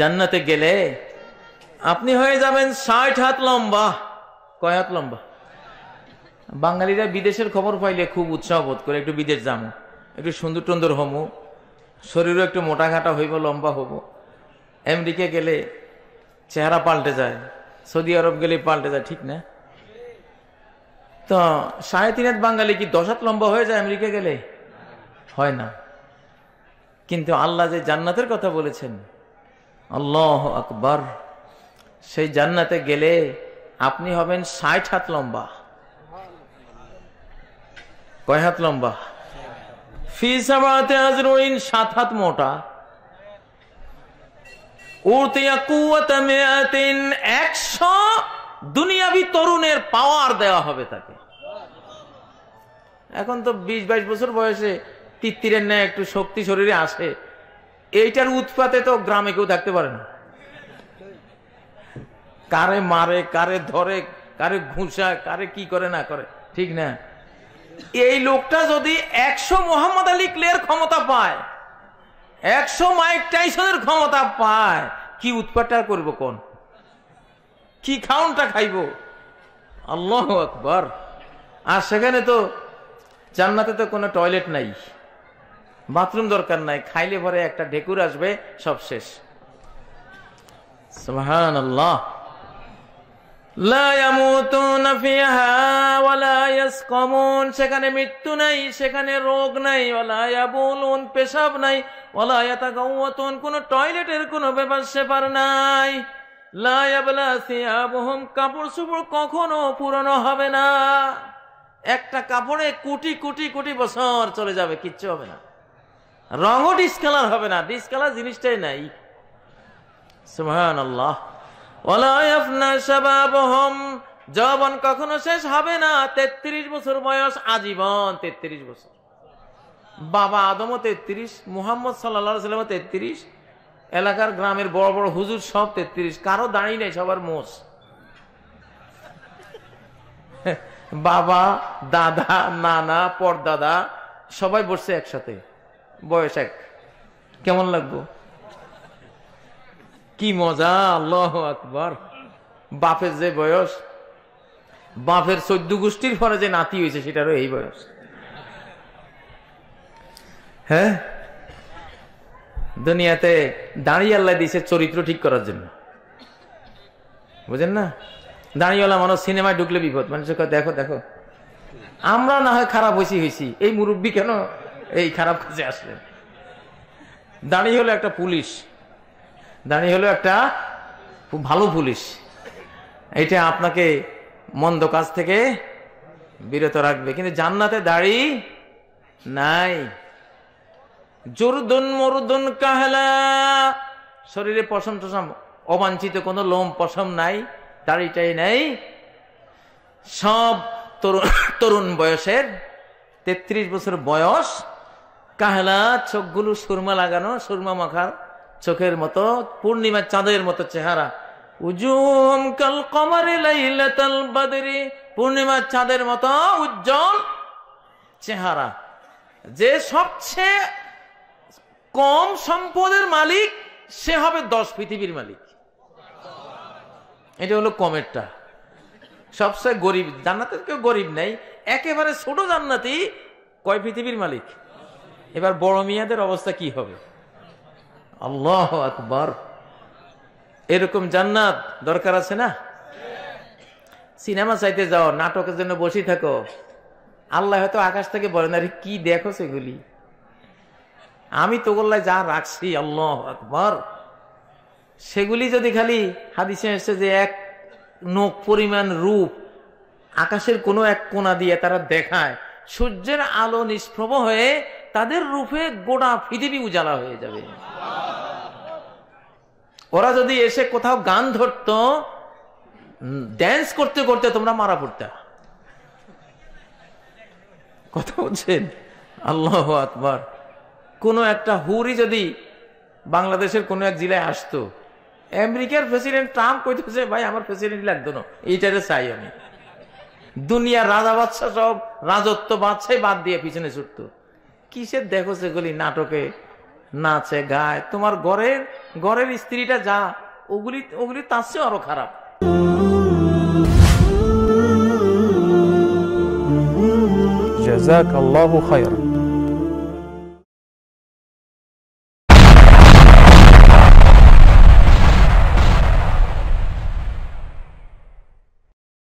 জান্নাতে গেলে আপনি হয়ে যাবেন ষাট হাত লম্বা কয় হাত লম্বা বাঙালিরা বিদেশের খবর পাইলে খুব উৎসাহ বোধ করে একটু বিদেশ যাবো একটু সুন্দর টন্দর হমু শরীরও একটু মোটা ঘাটা হইব লম্বা হব আমেরিকা গেলে চেহারা পাল্টে যায় সৌদি আরব গেলে পাল্টে যায় ঠিক না তো সাড়ে তিন হাত বাঙালি কি দশ হাত লম্বা হয়ে যায় আমেরিকা গেলে হয় না কিন্তু আল্লাহ যে জান্নাতের কথা বলেছেন আল্লাহ আকবর সেই জান্নাতে গেলে আপনি হবেন ষাট হাত লম্বা কয় হাত লম্বা ফিসাবাতে আজরুইন সাত হাত মোটা একশো দুনিয়াবি তরুণের পাওয়ার দেওয়া হবে তাকে এখন তো বিশ বাইশ বছর বয়সে তিত্তিরের ন্যায় একটু শক্তি শরীরে আসে এইটার উৎপাতে তো গ্রামে কেউ থাকতে পারে না কারে মারে কারে ধরে কারে ঘুষা কারে কি করে না করে ঠিক না এই লোকটা যদি একশো মোহাম্মদ আলী ক্লের ক্ষমতা পায় একশো মাইক টাইসনের ক্ষমতা পায় কি উৎপাতটা করব কোন কি খাউনটা খাইব আল্লাহ আকবর আর সেখানে তো জান্নাতে তো কোনো টয়লেট নাই বাথরুম দরকার নাই খাইলে পরে একটা ঢেকুর আসবে সব শেষ আল্লাহ সেখানে মৃত্যু নাই সেখানে রোগ নাই ওলায়াবুলুন পেশাব নাই ওলায়াতা গৌতন কোন টয়লেটের কোন ব্যাপার সেপার নাই কাপড় চুপড় কখনো পুরনো হবে না একটা কাপড়ে কোটি কোটি কোটি বছর চলে যাবে কিচ্ছু হবে না রঙও ডিসকালার হবে না ডিসকালার জিনিসটাই নাই কখনো শেষ হবে না তেত্রিশ বছর বয়স আজীবন তেত্রিশ বছর বাবা আদমও তেত্রিশ মুহাম্মদ সাল্লাম তেত্রিশ এলাকার গ্রামের বড় বড় হুজুর সব তেত্রিশ কারো দাঁড়িয়ে নেই সবার মোষ বাবা দাদা নানা দাদা সবাই বসছে একসাথে বয়স এক কেমন লাগবো কি মজা আল্লাহ আকবর বাপের যে বয়স বাপের চোদ্দ গোষ্ঠীর পরে যে নাতি হয়েছে সেটারও এই বয়স হ্যাঁ দুনিয়াতে দাঁড়িয়ে আল্লাহ দিয়েছে চরিত্র ঠিক করার জন্য বুঝেন না দাঁড়িয়েলা মানুষ সিনেমায় ঢুকলে বিপদ মানুষের দেখো দেখো আমরা না হয় খারাপ হয়েছি হয়েছি এই মুরব্বী কেন এই খারাপ কাজে আসলেন দাঁড়িয়ে হলো একটা পুলিশ দাঁড়িয়ে হলো একটা খুব ভালো পুলিশ এটা আপনাকে মন্দ কাজ থেকে বিরত রাখবে কিন্তু জান্নাতে দাড়ি নাই জোরদুন মরুদুন কাহেলা শরীরে পশম টসম অবাঞ্ছিত কোনো লোম পশম নাই দাড়িটাই নাই সব তরুণ তরুণ বয়সের তেত্রিশ বছর বয়স কাহলা চোখগুলো সুরমা লাগানো সুরমা মাখার চোখের মতো পূর্ণিমার চাঁদের মতো চেহারা উজুম কাল কমারে লাইলাতাল বাদরি পূর্ণিমার চাঁদের মতো উজ্জ্বল চেহারা যে সবচেয়ে কম সম্পদের মালিক সে হবে দশ পৃথিবীর মালিক এটা হলো কমেরটা সবচেয়ে গরিব জান্নাতের কেউ গরিব নেই একেবারে ছোট জান্নাতি কয় পৃথিবীর মালিক এবার বড় মিয়াদের অবস্থা কি হবে আল্লাহ আকবর এরকম জান্নাত দরকার আছে না সিনেমা চাইতে যাও নাটকের জন্য বসে থাকো আল্লাহ হয়তো আকাশ থেকে বলেন আরে কি দেখো সেগুলি আমি তো বললাই যা রাখছি আল্লাহ আকবর সেগুলি যদি খালি হাদিসে এসছে যে এক নোক পরিমাণ রূপ আকাশের কোনো এক কোনা দিয়ে তারা দেখায় সূর্যের আলো নিষ্প্রভ হয়ে তাদের রূপে গোটা পৃথিবী উজালা হয়ে যাবে ওরা যদি এসে কোথাও গান ধরত ড্যান্স করতে করতে তোমরা মারা পড়তে কথা বলছেন আল্লাহ আকবর কোনো একটা হুরি যদি বাংলাদেশের কোনো এক জেলায় আসতো আমেরিকার প্রেসিডেন্ট ট্রাম্প কইতেছে ভাই আমার প্রেসিডেন্ট লাগতো না এইটারে চাই আমি দুনিয়ার রাজা বাদশাহ সব রাজত্ব বাদশাই বাদ দিয়ে পিছনে ছুটতো কিসের দেখো সেগুলি নাটকে নাচে গায় তোমার ঘরের ঘরের স্ত্রীটা যা ওগুলি ওগুলি তার চেয়ে আরো খারাপ জাজাক খায়রা